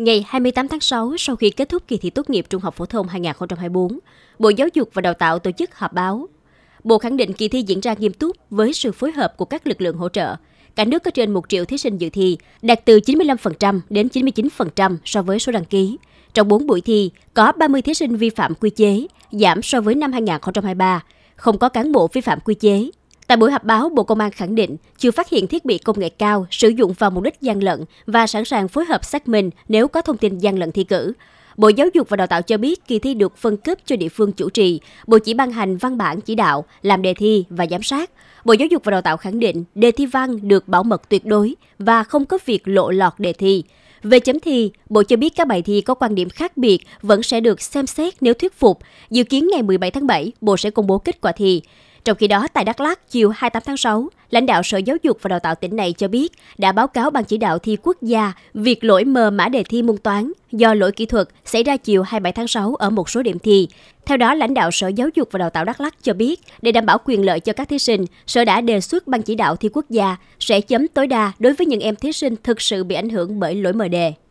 Ngày 28 tháng 6, sau khi kết thúc kỳ thi tốt nghiệp trung học phổ thông 2024, Bộ Giáo dục và Đào tạo tổ chức họp báo. Bộ khẳng định kỳ thi diễn ra nghiêm túc với sự phối hợp của các lực lượng hỗ trợ. Cả nước có trên 1 triệu thí sinh dự thi, đạt từ 95% đến 99% so với số đăng ký. Trong 4 buổi thi, có 30 thí sinh vi phạm quy chế, giảm so với năm 2023, không có cán bộ vi phạm quy chế, Tại buổi họp báo, Bộ Công an khẳng định chưa phát hiện thiết bị công nghệ cao sử dụng vào mục đích gian lận và sẵn sàng phối hợp xác minh nếu có thông tin gian lận thi cử. Bộ Giáo dục và Đào tạo cho biết kỳ thi được phân cấp cho địa phương chủ trì, Bộ chỉ ban hành văn bản chỉ đạo, làm đề thi và giám sát. Bộ Giáo dục và Đào tạo khẳng định đề thi văn được bảo mật tuyệt đối và không có việc lộ lọt đề thi. Về chấm thi, Bộ cho biết các bài thi có quan điểm khác biệt vẫn sẽ được xem xét nếu thuyết phục. Dự kiến ngày 17 tháng 7, Bộ sẽ công bố kết quả thi. Trong khi đó, tại Đắk Lắk, chiều 28 tháng 6, lãnh đạo Sở Giáo dục và Đào tạo tỉnh này cho biết đã báo cáo Ban chỉ đạo thi quốc gia việc lỗi mờ mã đề thi môn toán do lỗi kỹ thuật xảy ra chiều 27 tháng 6 ở một số điểm thi. Theo đó, lãnh đạo Sở Giáo dục và Đào tạo Đắk Lắk cho biết, để đảm bảo quyền lợi cho các thí sinh, Sở đã đề xuất Ban chỉ đạo thi quốc gia sẽ chấm tối đa đối với những em thí sinh thực sự bị ảnh hưởng bởi lỗi mờ đề.